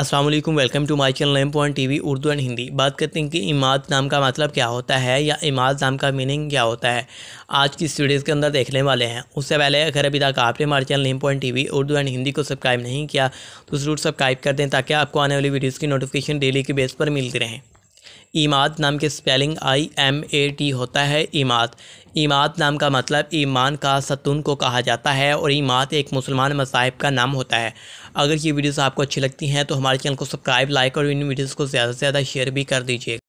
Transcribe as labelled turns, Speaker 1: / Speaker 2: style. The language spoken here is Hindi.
Speaker 1: अस्सलाम वालेकुम welcome to my channel M point TV Urdu and Hindi बात करते हैं कि इमाद नाम का मतलब क्या होता है या इमाद नाम का मीनिंग क्या होता है आज की स्टडीज़ वीडियोज़ के अंदर देखने वाले हैं उससे पहले अगर अभी तक आपने हमारे channel M point TV Urdu and Hindi को सब्सक्राइब नहीं किया तो ज़रूर सब्सक्राइब कर दें ताकि आपको आने वाली वीडियोज़ की नोटिफिकेशन डेली के बेस पर मिलती रहें इमाद नाम के spelling I M A T होता है इमाद इमाद नाम का मतलब ईमान का सतून को कहा जाता है और इमाद एक मुसलमान मसाहिब का नाम होता है अगर ये वीडियोस आपको अच्छी लगती हैं तो हमारे चैनल को सब्सक्राइब लाइक और इन वीडियोस को ज़्यादा से ज़्यादा शेयर भी कर दीजिएगा